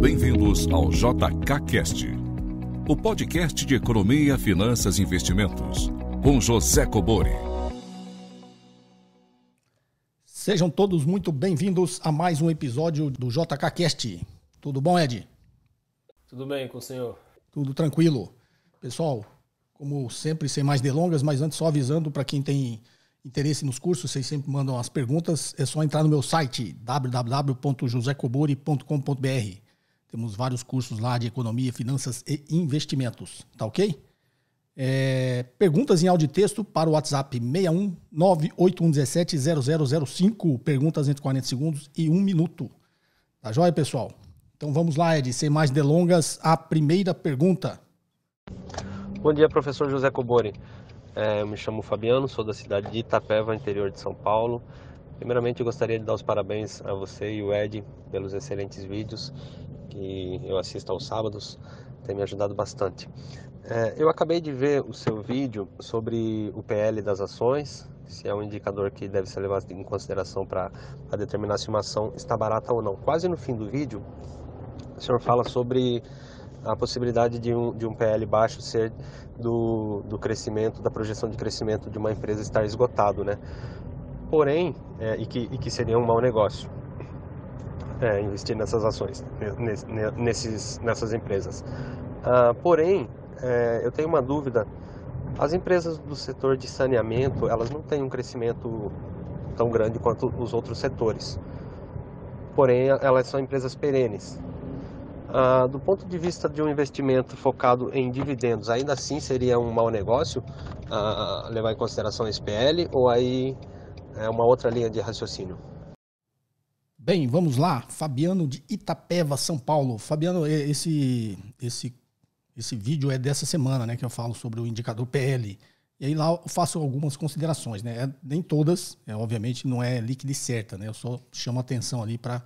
Bem-vindos ao JKCast, o podcast de economia, finanças e investimentos, com José Cobori. Sejam todos muito bem-vindos a mais um episódio do JKCast. Tudo bom, Ed? Tudo bem com o senhor? Tudo tranquilo. Pessoal, como sempre, sem mais delongas, mas antes só avisando para quem tem interesse nos cursos, vocês sempre mandam as perguntas, é só entrar no meu site www.josecobori.com.br. Temos vários cursos lá de economia, finanças e investimentos, tá ok? É, perguntas em áudio e texto para o WhatsApp 61 0005. Perguntas entre 40 segundos e 1 minuto. Tá joia, pessoal? Então vamos lá, Ed, sem mais delongas, a primeira pergunta. Bom dia, professor José Cobori. É, eu me chamo Fabiano, sou da cidade de Itapeva, interior de São Paulo. Primeiramente, eu gostaria de dar os parabéns a você e o Ed pelos excelentes vídeos que eu assisto aos sábados, tem me ajudado bastante. É, eu acabei de ver o seu vídeo sobre o PL das ações, se é um indicador que deve ser levado em consideração para determinar se uma ação está barata ou não. Quase no fim do vídeo, o senhor fala sobre a possibilidade de um, de um PL baixo ser do, do crescimento, da projeção de crescimento de uma empresa estar esgotado, né? Porém, é, e, que, e que seria um mau negócio é, investir nessas ações, nesses, nessas empresas. Ah, porém, é, eu tenho uma dúvida. As empresas do setor de saneamento, elas não têm um crescimento tão grande quanto os outros setores. Porém, elas são empresas perenes. Ah, do ponto de vista de um investimento focado em dividendos, ainda assim seria um mau negócio ah, levar em consideração a SPL ou aí é uma outra linha de raciocínio? Bem, vamos lá. Fabiano de Itapeva, São Paulo. Fabiano, esse, esse, esse vídeo é dessa semana, né? Que eu falo sobre o indicador PL. E aí lá eu faço algumas considerações, né? É, nem todas, é, obviamente, não é líquida e certa, né? Eu só chamo atenção ali para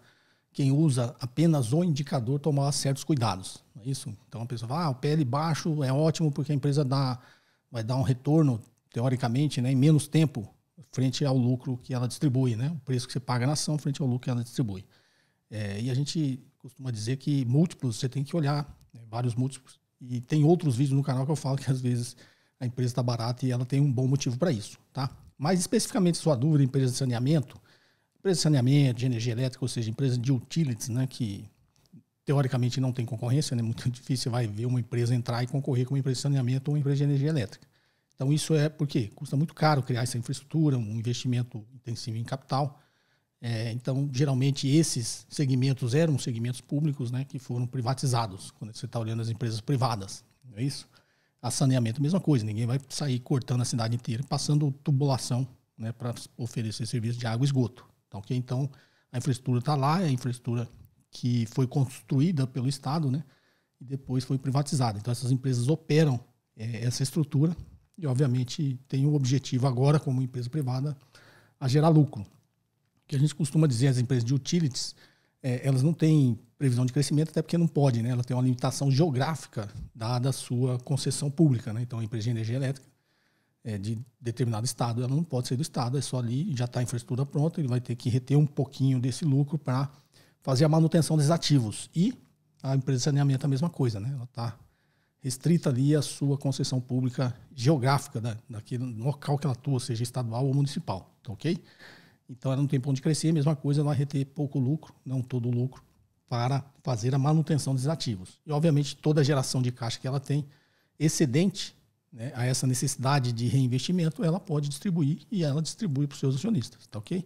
quem usa apenas o indicador tomar certos cuidados. É isso? Então a pessoa fala, ah, o PL baixo é ótimo porque a empresa dá, vai dar um retorno, teoricamente, né, em menos tempo frente ao lucro que ela distribui, né? O preço que você paga na ação frente ao lucro que ela distribui. É, e a gente costuma dizer que múltiplos, você tem que olhar né? vários múltiplos. E tem outros vídeos no canal que eu falo que às vezes a empresa está barata e ela tem um bom motivo para isso, tá? Mas especificamente sua dúvida, empresa de saneamento, empresa de saneamento, de energia elétrica, ou seja, empresa de utilities, né? Que teoricamente não tem concorrência, né? Muito difícil você vai ver uma empresa entrar e concorrer com uma empresa de saneamento ou uma empresa de energia elétrica. Então, isso é porque custa muito caro criar essa infraestrutura, um investimento intensivo em capital. É, então, geralmente, esses segmentos eram segmentos públicos né, que foram privatizados, quando você está olhando as empresas privadas. Não é isso? A saneamento, mesma coisa, ninguém vai sair cortando a cidade inteira, passando tubulação né, para oferecer serviço de água e esgoto. Então, tá que, então a infraestrutura está lá, é a infraestrutura que foi construída pelo Estado né, e depois foi privatizada. Então, essas empresas operam é, essa estrutura e, obviamente, tem o objetivo agora, como empresa privada, a gerar lucro. Que a gente costuma dizer, as empresas de utilities, é, elas não têm previsão de crescimento, até porque não pode, né? Ela tem uma limitação geográfica dada a sua concessão pública, né? Então, a empresa de energia elétrica é, de determinado estado, ela não pode ser do estado, é só ali, já está a infraestrutura pronta, ele vai ter que reter um pouquinho desse lucro para fazer a manutenção dos ativos. E a empresa de saneamento é a mesma coisa, né? Ela está restrita ali a sua concessão pública geográfica, da, né, daquele local que ela atua, seja estadual ou municipal, tá ok? Então ela não tem ponto de crescer, a mesma coisa, ela vai reter pouco lucro, não todo o lucro, para fazer a manutenção dos ativos. E obviamente toda a geração de caixa que ela tem, excedente né, a essa necessidade de reinvestimento, ela pode distribuir e ela distribui para os seus acionistas, tá ok?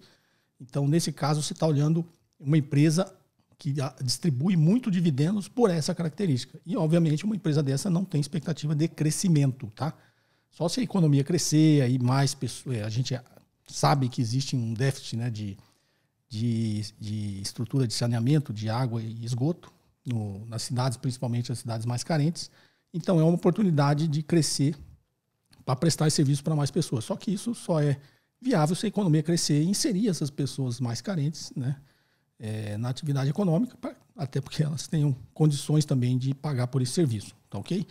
Então nesse caso você está olhando uma empresa que distribui muito dividendos por essa característica. E, obviamente, uma empresa dessa não tem expectativa de crescimento, tá? Só se a economia crescer, aí mais pessoas. É, a gente sabe que existe um déficit né, de, de, de estrutura de saneamento, de água e esgoto, no, nas cidades, principalmente as cidades mais carentes. Então, é uma oportunidade de crescer para prestar esse serviço para mais pessoas. Só que isso só é viável se a economia crescer e inserir essas pessoas mais carentes, né? é, na atividade econômica, até porque elas tenham condições também de pagar por esse serviço, tá ok?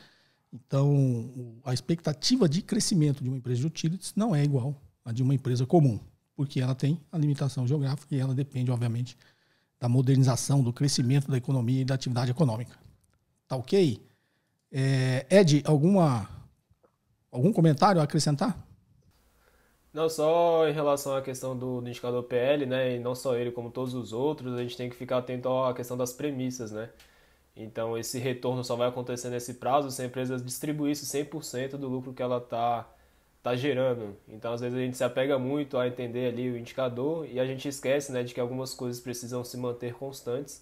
Então, a expectativa de crescimento de uma empresa de utilities não é igual à de uma empresa comum, porque ela tem a limitação geográfica e ela depende, obviamente, da modernização, do crescimento da economia e da atividade econômica. Tá ok? É, Ed, alguma, algum comentário a acrescentar? Não só em relação à questão do, do, indicador PL, né, e não só ele, como todos os outros, a gente tem que ficar atento à questão das premissas, né? Então, esse retorno só vai acontecer nesse prazo se a empresa distribuísse 100% do lucro que ela está tá gerando. Então, às vezes a gente se apega muito a entender ali o indicador e a gente esquece, né, de que algumas coisas precisam se manter constantes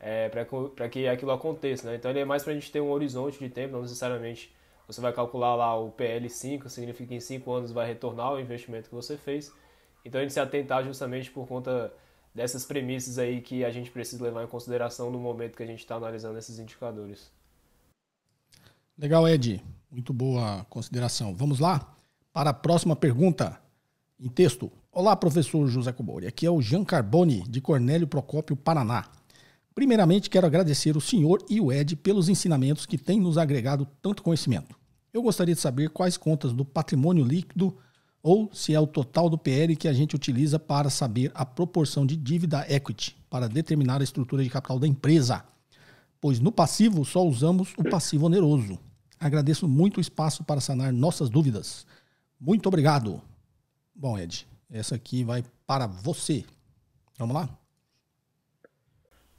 é, eh, para que aquilo aconteça, né? Então, ele é mais para a gente ter um horizonte de tempo, não necessariamente você vai calcular lá o PL5, significa que em 5 anos vai retornar o investimento que você fez. Então a gente se atentar justamente por conta dessas premissas aí que a gente precisa levar em consideração no momento que a gente está analisando esses indicadores. Legal, Ed. Muito boa consideração. Vamos lá para a próxima pergunta em texto. Olá, professor José Cobori. Aqui é o Jean Carboni, de Cornélio Procópio, Paraná. Primeiramente, quero agradecer o senhor e o Ed pelos ensinamentos que têm nos agregado tanto conhecimento. Eu gostaria de saber quais contas do patrimônio líquido ou se é o total do PL que a gente utiliza para saber a proporção de dívida equity para determinar a estrutura de capital da empresa. Pois no passivo só usamos o passivo oneroso. Agradeço muito o espaço para sanar nossas dúvidas. Muito obrigado. Bom, Ed, essa aqui vai para você. Vamos lá?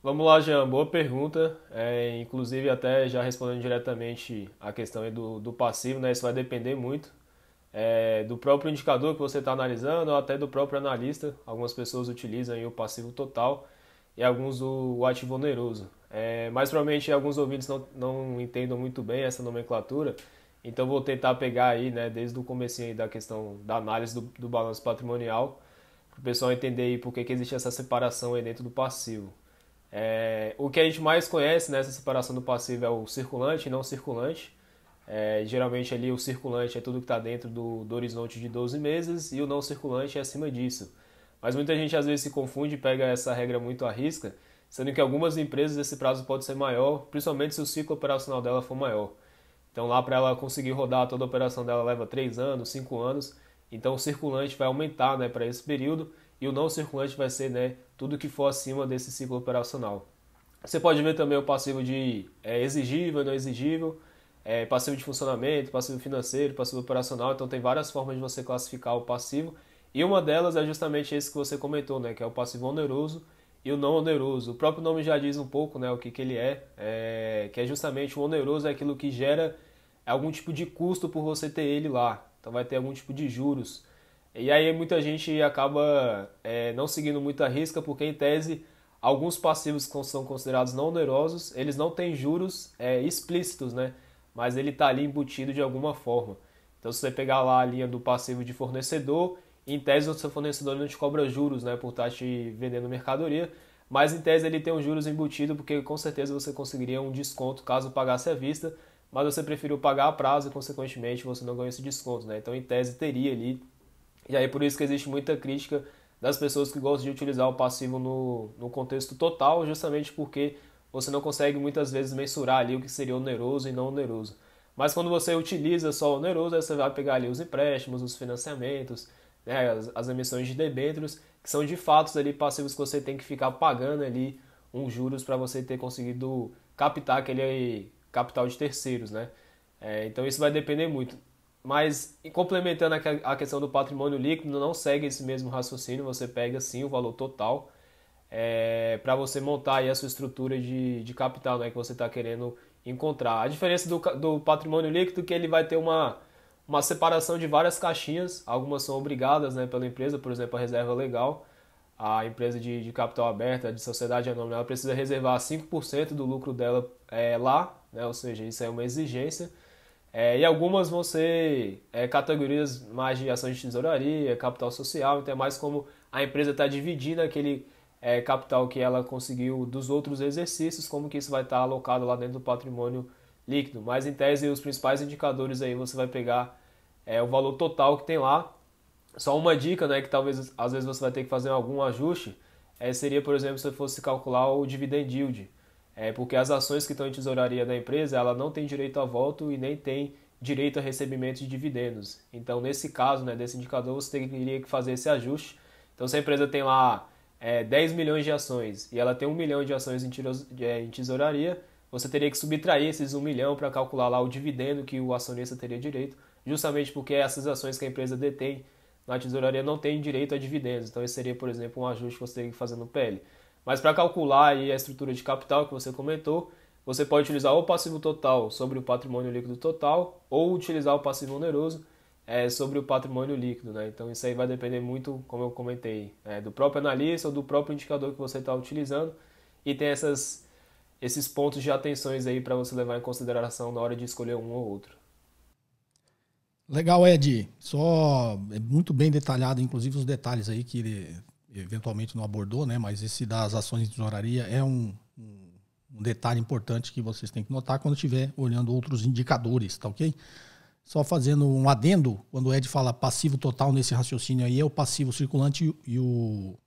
Vamos lá, Jean, boa pergunta. É, inclusive, até já respondendo diretamente a questão do, do passivo, né? Isso vai depender muito é, do próprio indicador que você está analisando ou até do próprio analista. Algumas pessoas utilizam o passivo total e alguns o, o ativo oneroso. É, mas provavelmente alguns ouvintes não, não entendam muito bem essa nomenclatura, então vou tentar pegar aí, né, desde o começo da questão da análise do, do balanço patrimonial, para o pessoal entender aí por que, que existe essa separação aí dentro do passivo. É, o que a gente mais conhece nessa né, separação do passivo é o circulante e não circulante. É, geralmente ali o circulante é tudo que está dentro do, do, horizonte de 12 meses e o não circulante é acima disso. Mas muita gente às vezes se confunde e pega essa regra muito à risca, sendo que algumas empresas esse prazo pode ser maior, principalmente se o ciclo operacional dela for maior. Então lá para ela conseguir rodar toda a operação dela leva 3 anos, 5 anos, então o circulante vai aumentar né, para esse período e o não circulante vai ser né, tudo que for acima desse ciclo operacional. Você pode ver também o passivo de é, exigível, não exigível, é, passivo de funcionamento, passivo financeiro, passivo operacional. Então tem várias formas de você classificar o passivo. E uma delas é justamente esse que você comentou, né, que é o passivo oneroso e o não oneroso. O próprio nome já diz um pouco né, o que, que ele é, é, que é justamente o oneroso é aquilo que gera algum tipo de custo por você ter ele lá. Então vai ter algum tipo de juros. E aí muita gente acaba é, não seguindo muita risca, porque em tese alguns passivos que são considerados não onerosos, eles não têm juros é, explícitos, né? Mas ele está ali embutido de alguma forma. Então se você pegar lá a linha do passivo de fornecedor, em tese o seu fornecedor não te cobra juros, né? Por estar tá te vendendo mercadoria, mas em tese ele tem os juros embutido, porque com certeza você conseguiria um desconto caso pagasse à vista, mas você preferiu pagar a prazo e consequentemente você não ganha esse desconto, né? Então em tese teria ali e aí por isso que existe muita crítica das pessoas que gostam de utilizar o passivo no, no contexto total, justamente porque você não consegue muitas vezes mensurar ali o que seria oneroso e não oneroso. Mas quando você utiliza só o oneroso, você vai pegar ali os empréstimos, os financiamentos, né, as, as, emissões de debêntures, que são de fato ali passivos que você tem que ficar pagando ali uns juros para você ter conseguido captar aquele capital de terceiros, né? É, então isso vai depender muito. Mas, complementando a questão do patrimônio líquido, não segue esse mesmo raciocínio, você pega sim o valor total é, para você montar aí a sua estrutura de, de capital né, que você está querendo encontrar. A diferença do, do patrimônio líquido é que ele vai ter uma, uma separação de várias caixinhas, algumas são obrigadas né, pela empresa, por exemplo, a reserva legal, a empresa de, de capital aberta, de sociedade anônima, ela precisa reservar 5% do lucro dela é, lá, né, ou seja, isso é uma exigência é, e algumas vão ser é, categorias mais de ações de tesouraria, capital social, então é mais como a empresa está dividindo aquele é, capital que ela conseguiu dos outros exercícios, como que isso vai estar tá alocado lá dentro do patrimônio líquido. Mas em tese, os principais indicadores aí você vai pegar é, o valor total que tem lá. Só uma dica, né, que talvez às vezes você vai ter que fazer algum ajuste, é, seria, por exemplo, se você fosse calcular o dividend yield. É porque as ações que estão em tesouraria da empresa, ela não tem direito a voto e nem tem direito a recebimento de dividendos. Então, nesse caso, né, desse indicador, você teria que fazer esse ajuste. Então, se a empresa tem lá é, 10 milhões de ações e ela tem 1 milhão de ações é, em tesouraria, você teria que subtrair esses 1 milhão para calcular lá o dividendo que o acionista teria direito, justamente porque essas ações que a empresa detém na tesouraria não tem direito a dividendos. Então, esse seria, por exemplo, um ajuste que você teria que fazer no PL. Mas para calcular aí a estrutura de capital que você comentou, você pode utilizar o passivo total sobre o patrimônio líquido total ou utilizar o passivo oneroso é, sobre o patrimônio líquido. Né? Então isso aí vai depender muito, como eu comentei, é, do próprio analista ou do próprio indicador que você está utilizando e tem essas, esses pontos de atenções aí para você levar em consideração na hora de escolher um ou outro. Legal, Ed. Só é muito bem detalhado, inclusive os detalhes aí que ele eventualmente não abordou, né? Mas esse das ações de tesouraria é um, um detalhe importante que vocês têm que notar quando estiver olhando outros indicadores, tá ok? Só fazendo um adendo, quando o Ed fala passivo total nesse raciocínio aí, é o passivo circulante e o,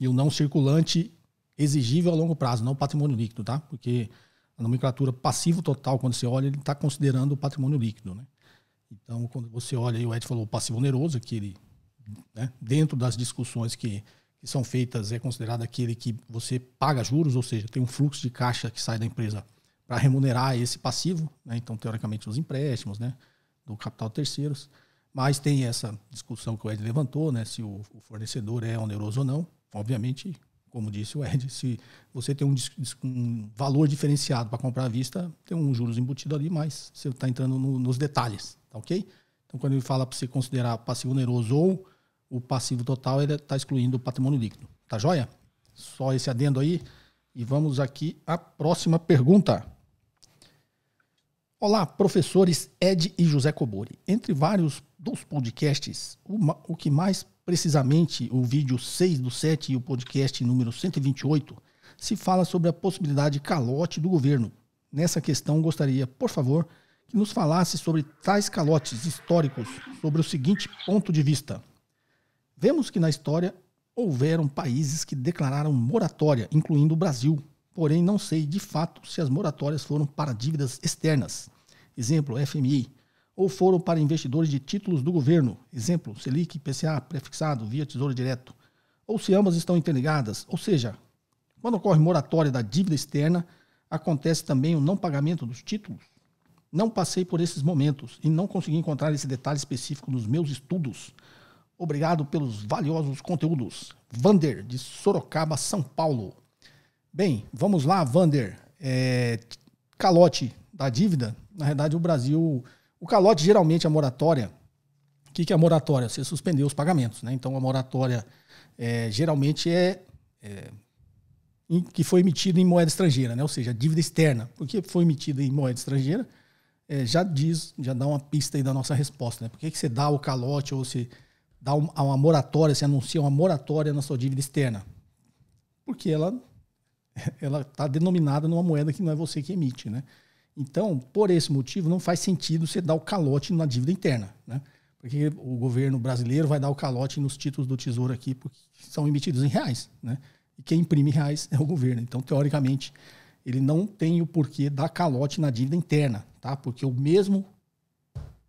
e o não circulante exigível a longo prazo, não o patrimônio líquido, tá? Porque a nomenclatura passivo total, quando você olha, ele está considerando o patrimônio líquido, né? Então, quando você olha, aí, o Ed falou passivo oneroso, que ele, né, dentro das discussões que que são feitas é considerado aquele que você paga juros, ou seja, tem um fluxo de caixa que sai da empresa para remunerar esse passivo, né? então teoricamente os empréstimos, né? do capital terceiros, mas tem essa discussão que o Ed levantou, né? se o fornecedor é oneroso ou não, obviamente, como disse o Ed, se você tem um, um valor diferenciado para comprar à vista, tem um juros embutido ali, mas você está entrando no, nos detalhes, tá ok? Então quando ele fala para você considerar passivo oneroso ou o passivo total está excluindo o patrimônio líquido. Tá joia? Só esse adendo aí. E vamos aqui à próxima pergunta. Olá, professores Ed e José Cobori. Entre vários dos podcasts, o que mais precisamente o vídeo 6 do 7 e o podcast número 128, se fala sobre a possibilidade calote do governo. Nessa questão, gostaria, por favor, que nos falasse sobre tais calotes históricos, sobre o seguinte ponto de vista. Vemos que na história houveram países que declararam moratória, incluindo o Brasil. Porém, não sei de fato se as moratórias foram para dívidas externas, exemplo FMI, ou foram para investidores de títulos do governo, exemplo Selic, PCA, prefixado via Tesouro Direto, ou se ambas estão interligadas, ou seja, quando ocorre moratória da dívida externa, acontece também o não pagamento dos títulos. Não passei por esses momentos e não consegui encontrar esse detalhe específico nos meus estudos Obrigado pelos valiosos conteúdos. Vander, de Sorocaba, São Paulo. Bem, vamos lá, Vander. É, calote da dívida. Na verdade, o Brasil. O calote geralmente é a moratória. O que, é a moratória? Você suspendeu os pagamentos. Né? Então, a moratória é, geralmente é, é em, que foi emitida em moeda estrangeira, né? ou seja, dívida externa. Porque foi emitida em moeda estrangeira, é, já diz, já dá uma pista aí da nossa resposta. Né? Por que, que você dá o calote ou se dá uma moratória, se anuncia uma moratória na sua dívida externa. Porque ela ela está denominada numa moeda que não é você que emite, né? Então, por esse motivo, não faz sentido você dar o calote na dívida interna, né? Porque o governo brasileiro vai dar o calote nos títulos do Tesouro aqui, porque são emitidos em reais, né? E quem imprime reais é o governo. Então, teoricamente, ele não tem o porquê dar calote na dívida interna, tá? Porque o mesmo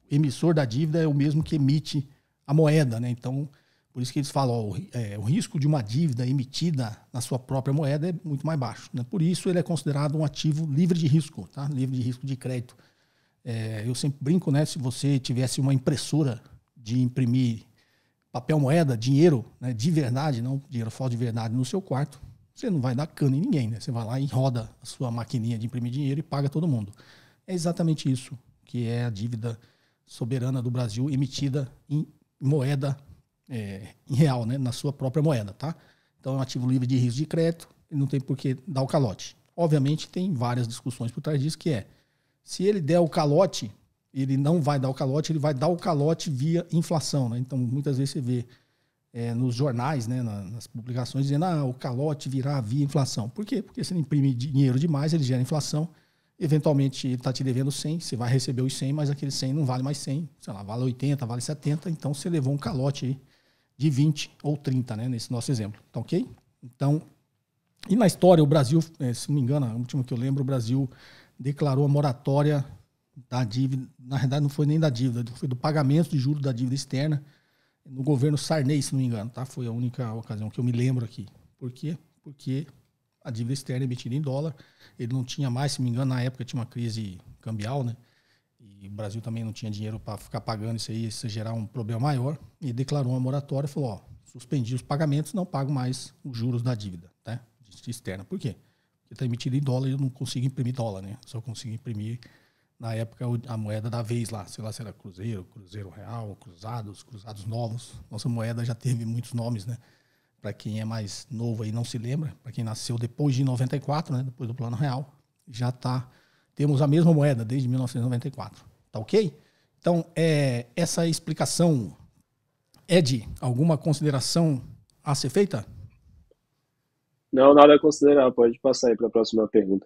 emissor da dívida é o mesmo que emite a moeda, né? Então, por isso que eles falam, ó, o, é, o, risco de uma dívida emitida na sua própria moeda é muito mais baixo. Né? Por isso ele é considerado um ativo livre de risco, tá? livre de risco de crédito. É, eu sempre brinco, né? Se você tivesse uma impressora de imprimir papel moeda, dinheiro, né, de verdade, não dinheiro falso de verdade, no seu quarto, você não vai dar cana em ninguém, né? Você vai lá e roda a sua maquininha de imprimir dinheiro e paga todo mundo. É exatamente isso que é a dívida soberana do Brasil emitida em moeda é, em real, né? na sua própria moeda, tá? Então é um ativo livre de risco de crédito e não tem por que dar o calote. Obviamente tem várias discussões por trás disso, que é se ele der o calote, ele não vai dar o calote, ele vai dar o calote via inflação. Né? Então muitas vezes você vê é, nos jornais, né, nas publicações, dizendo ah, o calote virá via inflação. Por quê? Porque se ele imprime dinheiro demais, ele gera inflação Eventualmente ele está te devendo 100, você vai receber os 100, mas aquele 100 não vale mais 100, sei lá, vale 80, vale 70, então você levou um calote de 20 ou 30, né, nesse nosso exemplo, tá ok? Então, e na história, o Brasil, eh, se não me engano, a última que eu lembro, o Brasil declarou a moratória da dívida, na verdade não foi nem da dívida, foi do pagamento de juros da dívida externa, no governo Sarney, se não me engano, tá? Foi a única ocasião que eu me lembro aqui. Por quê? Porque a dívida externa emitida em dólar. Ele não tinha mais, se me engano, na época tinha uma crise cambial, né? E o Brasil também não tinha dinheiro para ficar pagando isso aí, isso gerar um problema maior. E declarou uma moratória e falou: ó, suspendi os pagamentos, não pago mais os juros da dívida, né? Externa. Por quê? Porque está emitido em dólar e eu não consigo imprimir dólar, né? Só consigo imprimir na época a moeda da vez lá, sei lá se era cruzeiro, cruzeiro real, cruzados, cruzados novos. Nossa moeda já teve muitos nomes, né? para quem é mais novo e não se lembra, para quem nasceu depois de 94, né, depois do Plano Real, já tá temos a mesma moeda desde 1994, tá OK? Então, é, essa explicação é de alguma consideração a ser feita? Não, nada a considerar, pode passar aí para a próxima pergunta.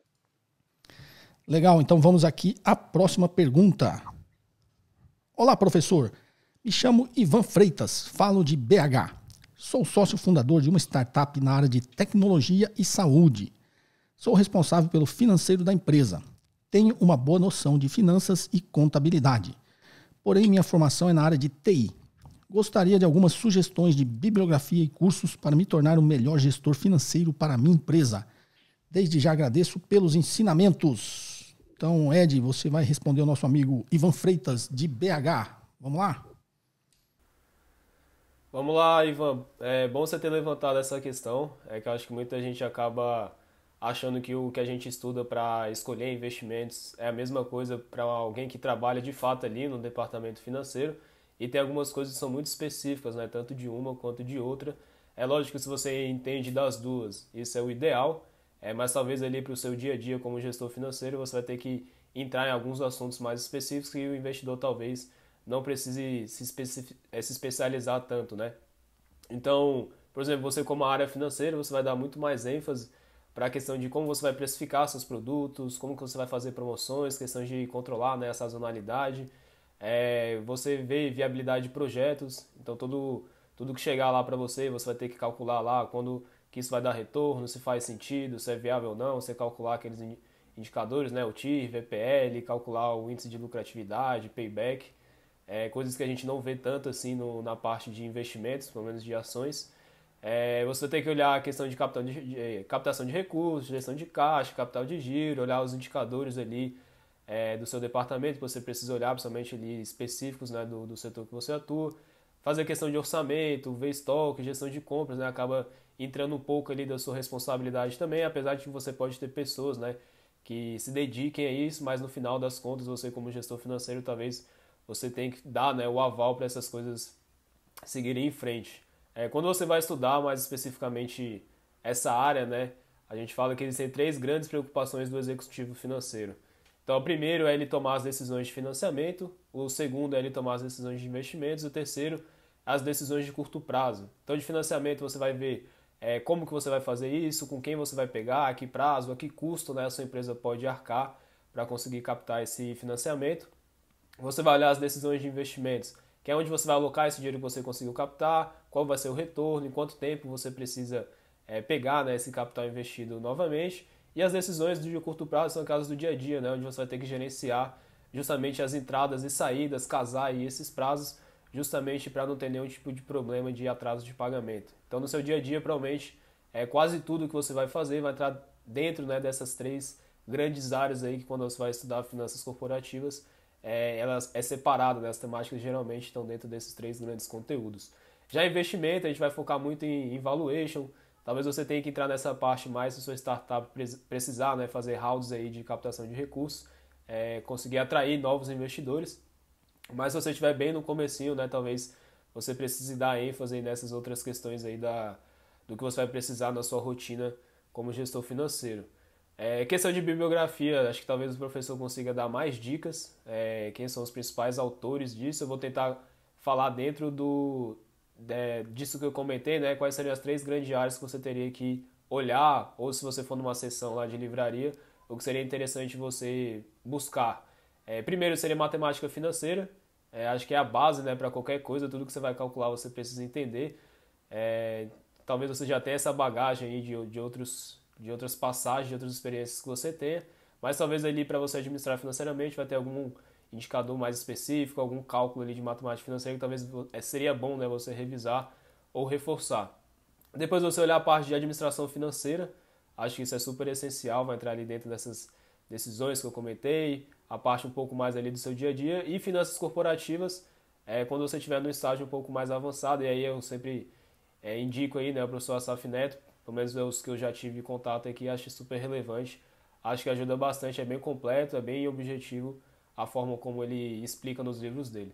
Legal, então vamos aqui à próxima pergunta. Olá, professor. Me chamo Ivan Freitas, falo de BH. Sou sócio fundador de uma startup na área de tecnologia e saúde. Sou responsável pelo financeiro da empresa. Tenho uma boa noção de finanças e contabilidade. Porém, minha formação é na área de TI. Gostaria de algumas sugestões de bibliografia e cursos para me tornar o melhor gestor financeiro para a minha empresa. Desde já agradeço pelos ensinamentos. Então, Ed, você vai responder ao nosso amigo Ivan Freitas, de BH. Vamos lá? Vamos lá, Ivan. É bom você ter levantado essa questão, é que eu acho que muita gente acaba achando que o que a gente estuda para escolher investimentos é a mesma coisa para alguém que trabalha de fato ali no departamento financeiro e tem algumas coisas que são muito específicas, né, tanto de uma quanto de outra. É lógico que se você entende das duas, isso é o ideal, é, mas talvez ali para o seu dia a dia como gestor financeiro você vai ter que entrar em alguns assuntos mais específicos que o investidor talvez não precise se, eh, se especializar tanto, né? Então, por exemplo, você como área financeira, você vai dar muito mais ênfase para a questão de como você vai precificar seus produtos, como que você vai fazer promoções, questão de controlar né, a sazonalidade, é, você vê viabilidade de projetos, então tudo tudo que chegar lá para você, você vai ter que calcular lá quando que isso vai dar retorno, se faz sentido, se é viável ou não, você calcular aqueles indicadores, né, o TIR, VPL, calcular o índice de lucratividade, payback, é, coisas que a gente não vê tanto assim no, na parte de investimentos, pelo menos de ações. É, você tem que olhar a questão de, de, de, captação de recursos, gestão de caixa, capital de giro, olhar os indicadores ali é, do seu departamento, que você precisa olhar, principalmente ali específicos né, do, do setor que você atua. Fazer questão de orçamento, ver estoque, gestão de compras, né, acaba entrando um pouco ali da sua responsabilidade também, apesar de que você pode ter pessoas né, que se dediquem a isso, mas no final das contas você como gestor financeiro talvez você tem que dar né, o aval para essas coisas seguirem em frente. É, quando você vai estudar mais especificamente essa área, né, a gente fala que existem três grandes preocupações do executivo financeiro. Então, o primeiro é ele tomar as decisões de financiamento, o segundo é ele tomar as decisões de investimentos, o terceiro, as decisões de curto prazo. Então, de financiamento, você vai ver é, como que você vai fazer isso, com quem você vai pegar, a que prazo, a que custo né, a sua empresa pode arcar para conseguir captar esse financiamento. Você vai olhar as decisões de investimentos, que é onde você vai alocar esse dinheiro que você conseguiu captar, qual vai ser o retorno, em quanto tempo você precisa é, pegar né, esse capital investido novamente. E as decisões de curto prazo são aquelas do dia a dia, né, onde você vai ter que gerenciar justamente as entradas e saídas, casar e esses prazos, justamente para não ter nenhum tipo de problema de atraso de pagamento. Então, no seu dia a dia, provavelmente, é, quase tudo que você vai fazer vai estar dentro né, dessas três grandes áreas aí que quando você vai estudar finanças corporativas é, ela é separada, né? as temáticas geralmente estão dentro desses três grandes conteúdos. Já investimento, a gente vai focar muito em, em valuation, talvez você tenha que entrar nessa parte mais se sua startup precisar, né? fazer rounds aí de captação de recursos, é, conseguir atrair novos investidores, mas se você estiver bem no comecinho, né? talvez você precise dar ênfase nessas outras questões aí da, do que você vai precisar na sua rotina como gestor financeiro. É, questão de bibliografia, acho que talvez o professor consiga dar mais dicas, é, quem são os principais autores disso. Eu vou tentar falar dentro do é, disso que eu comentei, né? Quais seriam as três grandes áreas que você teria que olhar, ou se você for numa sessão lá de livraria, o que seria interessante você buscar. É, primeiro seria matemática financeira, é, acho que é a base, né, para qualquer coisa, tudo que você vai calcular você precisa entender. É, talvez você já tenha essa bagagem aí de, de outros de outras passagens, de outras experiências que você tenha, mas talvez ali para você administrar financeiramente vai ter algum indicador mais específico, algum cálculo ali de matemática financeira que talvez eh, seria bom né, você revisar ou reforçar. Depois você olhar a parte de administração financeira, acho que isso é super essencial, vai entrar ali dentro dessas decisões que eu comentei, a parte um pouco mais ali do seu dia a dia e finanças corporativas, é, quando você estiver no estágio um pouco mais avançado, e aí eu sempre é, indico aí, né, o professor Asaf Neto, pelo menos os que eu já tive contato aqui, acho super relevante. Acho que ajuda bastante, é bem completo, é bem objetivo a forma como ele explica nos livros dele.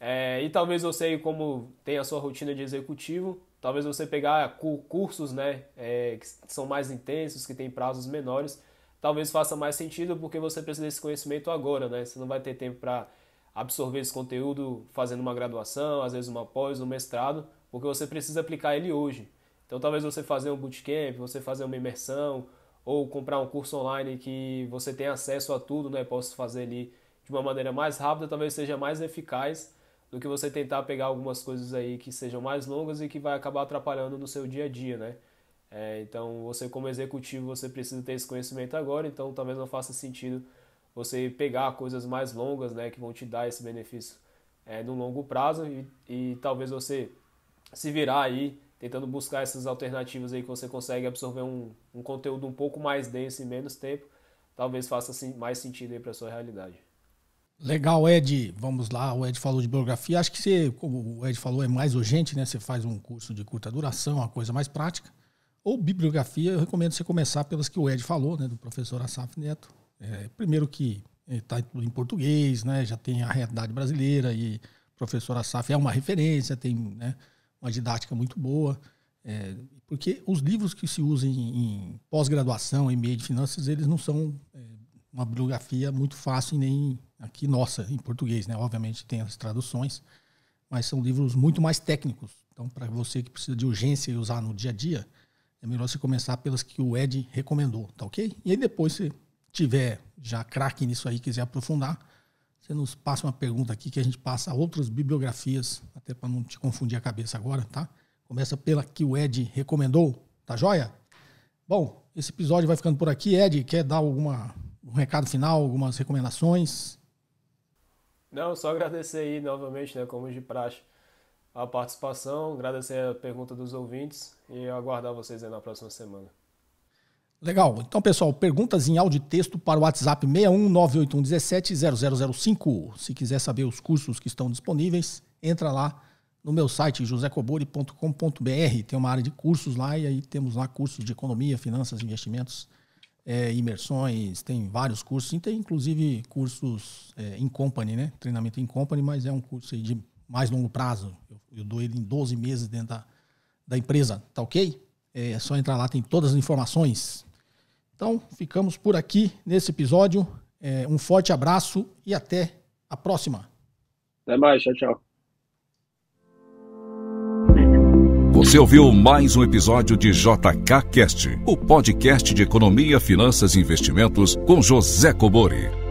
É, e talvez você, como tem a sua rotina de executivo, talvez você pegar cursos né, é, que são mais intensos, que tem prazos menores, talvez faça mais sentido porque você precisa desse conhecimento agora, né? Você não vai ter tempo para absorver esse conteúdo fazendo uma graduação, às vezes uma pós, um mestrado, porque você precisa aplicar ele hoje. Então talvez você fazer um bootcamp, você fazer uma imersão ou comprar um curso online que você tem acesso a tudo, né? Posso fazer ali de uma maneira mais rápida, talvez seja mais eficaz do que você tentar pegar algumas coisas aí que sejam mais longas e que vai acabar atrapalhando no seu dia a dia, né? É, então você como executivo você precisa ter esse conhecimento agora, então talvez não faça sentido você pegar coisas mais longas, né, que vão te dar esse benefício é, no longo prazo e, e talvez você se virar aí tentando buscar essas alternativas aí que você consegue absorver um, um conteúdo um pouco mais denso em menos tempo, talvez faça mais sentido aí para sua realidade. Legal, Ed. Vamos lá. O Ed falou de biografia. Acho que você, como o Ed falou, é mais urgente, né? Você faz um curso de curta duração, uma coisa mais prática. Ou bibliografia, eu recomendo você começar pelas que o Ed falou, né? Do professor Asaf Neto. É, primeiro que está eh, em português, né? Já tem a realidade brasileira e o professor Asaf é uma referência, tem, né? uma didática muito boa. É, porque os livros que se usam em, em pós-graduação, em meio de finanças, eles não são é, uma bibliografia muito fácil nem aqui nossa, em português, né? Obviamente tem as traduções, mas são livros muito mais técnicos. Então, para você que precisa de urgência e usar no dia a dia, é melhor você começar pelas que o Ed recomendou, tá ok? E aí depois, se tiver já craque nisso aí, quiser aprofundar, você nos passa uma pergunta aqui que a gente passa outras bibliografias, até para não te confundir a cabeça agora, tá? Começa pela que o Ed recomendou, tá joia? Bom, esse episódio vai ficando por aqui. Ed, quer dar alguma, um recado final, algumas recomendações? Não, só agradecer aí novamente, né, como de praxe, a participação, agradecer a pergunta dos ouvintes e aguardar vocês aí na próxima semana. Legal. Então, pessoal, perguntas em áudio e texto para o WhatsApp 61981170005. Se quiser saber os cursos que estão disponíveis, entra lá no meu site josecobori.com.br. Tem uma área de cursos lá e aí temos lá cursos de economia, finanças, investimentos, é, imersões, tem vários cursos. E tem inclusive cursos é, in company, né? Treinamento in company, mas é um curso de mais longo prazo. Eu, eu dou ele em 12 meses dentro da, da empresa, tá ok? É, é só entrar lá, tem todas as informações. Então, ficamos por aqui nesse episódio. É, um forte abraço e até a próxima. Até mais, tchau, tchau. Você ouviu mais um episódio de JK Cast, o podcast de economia, finanças e investimentos com José Cobori.